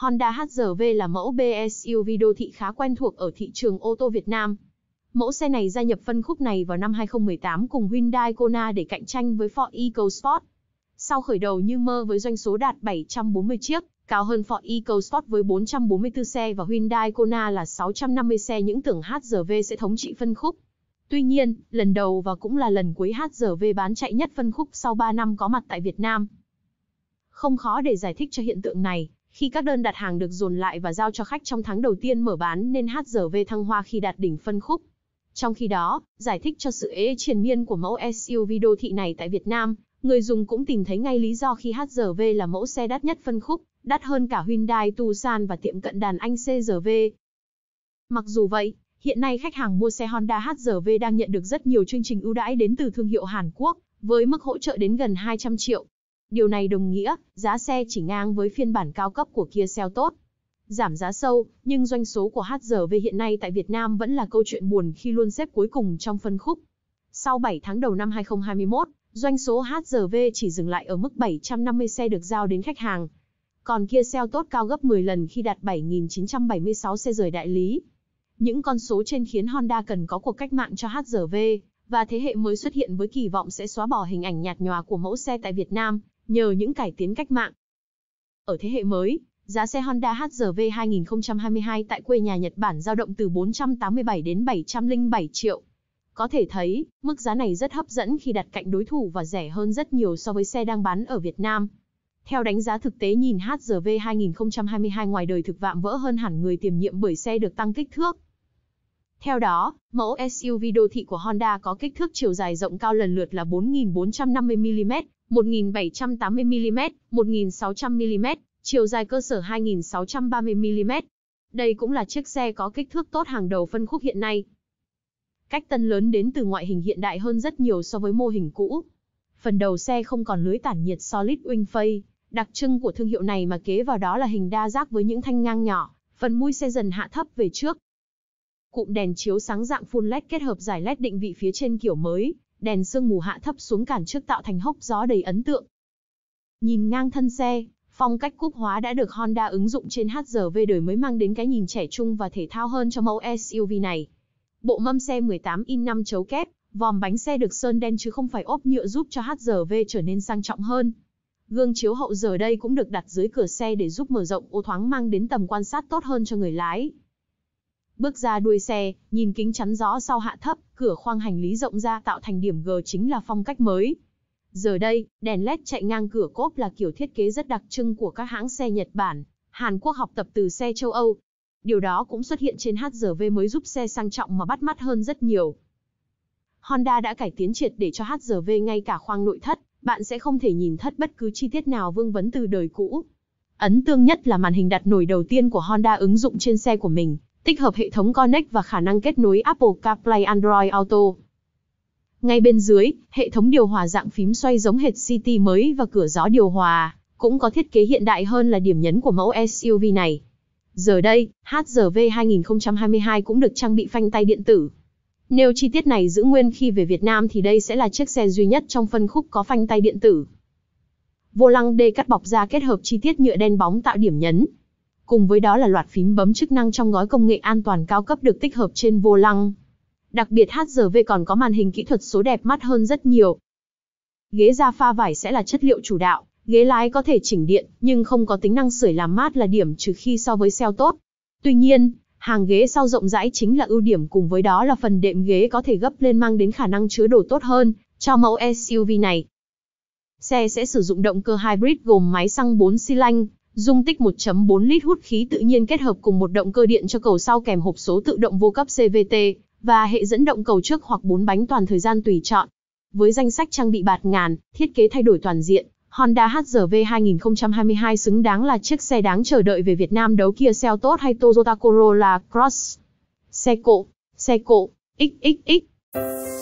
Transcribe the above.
Honda HR-V là mẫu BSUV đô thị khá quen thuộc ở thị trường ô tô Việt Nam. Mẫu xe này gia nhập phân khúc này vào năm 2018 cùng Hyundai Kona để cạnh tranh với Ford EcoSport. Sau khởi đầu như mơ với doanh số đạt 740 chiếc, cao hơn Ford EcoSport với 444 xe và Hyundai Kona là 650 xe những tưởng HR-V sẽ thống trị phân khúc. Tuy nhiên, lần đầu và cũng là lần cuối HR-V bán chạy nhất phân khúc sau 3 năm có mặt tại Việt Nam. Không khó để giải thích cho hiện tượng này, khi các đơn đặt hàng được dồn lại và giao cho khách trong tháng đầu tiên mở bán nên HGV thăng hoa khi đạt đỉnh phân khúc. Trong khi đó, giải thích cho sự ế triền miên của mẫu SUV đô thị này tại Việt Nam, người dùng cũng tìm thấy ngay lý do khi HGV là mẫu xe đắt nhất phân khúc, đắt hơn cả Hyundai Tucson và tiệm cận đàn anh CRV. Mặc dù vậy, hiện nay khách hàng mua xe Honda HGV đang nhận được rất nhiều chương trình ưu đãi đến từ thương hiệu Hàn Quốc, với mức hỗ trợ đến gần 200 triệu. Điều này đồng nghĩa, giá xe chỉ ngang với phiên bản cao cấp của Kia Seltos. tốt. Giảm giá sâu, nhưng doanh số của HRV hiện nay tại Việt Nam vẫn là câu chuyện buồn khi luôn xếp cuối cùng trong phân khúc. Sau 7 tháng đầu năm 2021, doanh số HRV chỉ dừng lại ở mức 750 xe được giao đến khách hàng. Còn Kia tốt cao gấp 10 lần khi đạt 7.976 xe rời đại lý. Những con số trên khiến Honda cần có cuộc cách mạng cho HRV, và thế hệ mới xuất hiện với kỳ vọng sẽ xóa bỏ hình ảnh nhạt nhòa của mẫu xe tại Việt Nam, nhờ những cải tiến cách mạng. Ở thế hệ mới, giá xe Honda HR-V 2022 tại quê nhà Nhật Bản dao động từ 487 đến 707 triệu. Có thể thấy, mức giá này rất hấp dẫn khi đặt cạnh đối thủ và rẻ hơn rất nhiều so với xe đang bán ở Việt Nam. Theo đánh giá thực tế nhìn HR-V 2022 ngoài đời thực vạm vỡ hơn hẳn người tiềm nhiệm bởi xe được tăng kích thước. Theo đó, mẫu SUV đô thị của Honda có kích thước chiều dài rộng cao lần lượt là 4.450mm 1.780mm, 1.600mm, chiều dài cơ sở 2.630mm. Đây cũng là chiếc xe có kích thước tốt hàng đầu phân khúc hiện nay. Cách tân lớn đến từ ngoại hình hiện đại hơn rất nhiều so với mô hình cũ. Phần đầu xe không còn lưới tản nhiệt solid wing phây, đặc trưng của thương hiệu này mà kế vào đó là hình đa giác với những thanh ngang nhỏ, phần mui xe dần hạ thấp về trước. Cụm đèn chiếu sáng dạng full LED kết hợp giải LED định vị phía trên kiểu mới, đèn sương mù hạ thấp xuống cản trước tạo thành hốc gió đầy ấn tượng. Nhìn ngang thân xe, phong cách cúp hóa đã được Honda ứng dụng trên HRV đời mới mang đến cái nhìn trẻ trung và thể thao hơn cho mẫu SUV này. Bộ mâm xe 18 in 5 chấu kép, vòm bánh xe được sơn đen chứ không phải ốp nhựa giúp cho HRV trở nên sang trọng hơn. Gương chiếu hậu giờ đây cũng được đặt dưới cửa xe để giúp mở rộng ô thoáng mang đến tầm quan sát tốt hơn cho người lái. Bước ra đuôi xe, nhìn kính chắn gió sau hạ thấp, cửa khoang hành lý rộng ra tạo thành điểm G chính là phong cách mới. Giờ đây, đèn LED chạy ngang cửa cốp là kiểu thiết kế rất đặc trưng của các hãng xe Nhật Bản, Hàn Quốc học tập từ xe châu Âu. Điều đó cũng xuất hiện trên HRV mới giúp xe sang trọng mà bắt mắt hơn rất nhiều. Honda đã cải tiến triệt để cho HRV ngay cả khoang nội thất, bạn sẽ không thể nhìn thất bất cứ chi tiết nào vương vấn từ đời cũ. Ấn tượng nhất là màn hình đặt nổi đầu tiên của Honda ứng dụng trên xe của mình, tích hợp hệ thống Connect và khả năng kết nối Apple CarPlay Android Auto. Ngay bên dưới, hệ thống điều hòa dạng phím xoay giống hệt City mới và cửa gió điều hòa, cũng có thiết kế hiện đại hơn là điểm nhấn của mẫu SUV này. Giờ đây, HRV 2022 cũng được trang bị phanh tay điện tử. Nếu chi tiết này giữ nguyên khi về Việt Nam thì đây sẽ là chiếc xe duy nhất trong phân khúc có phanh tay điện tử. Vô lăng D cắt bọc da kết hợp chi tiết nhựa đen bóng tạo điểm nhấn, cùng với đó là loạt phím bấm chức năng trong gói công nghệ an toàn cao cấp được tích hợp trên vô lăng. Đặc biệt HRV còn có màn hình kỹ thuật số đẹp mắt hơn rất nhiều. Ghế da pha vải sẽ là chất liệu chủ đạo, ghế lái có thể chỉnh điện, nhưng không có tính năng sưởi làm mát là điểm trừ khi so với xe tốt. Tuy nhiên, hàng ghế sau rộng rãi chính là ưu điểm cùng với đó là phần đệm ghế có thể gấp lên mang đến khả năng chứa đồ tốt hơn cho mẫu SUV này. Xe sẽ sử dụng động cơ hybrid gồm máy xăng 4 xi lanh, Dung tích 1.4 lít hút khí tự nhiên kết hợp cùng một động cơ điện cho cầu sau kèm hộp số tự động vô cấp CVT và hệ dẫn động cầu trước hoặc bốn bánh toàn thời gian tùy chọn. Với danh sách trang bị bạt ngàn, thiết kế thay đổi toàn diện, Honda HRV 2022 xứng đáng là chiếc xe đáng chờ đợi về Việt Nam đấu Kia Ceeltos tốt hay Toyota Corolla Cross. Xe cộ, xe cộ, xxx.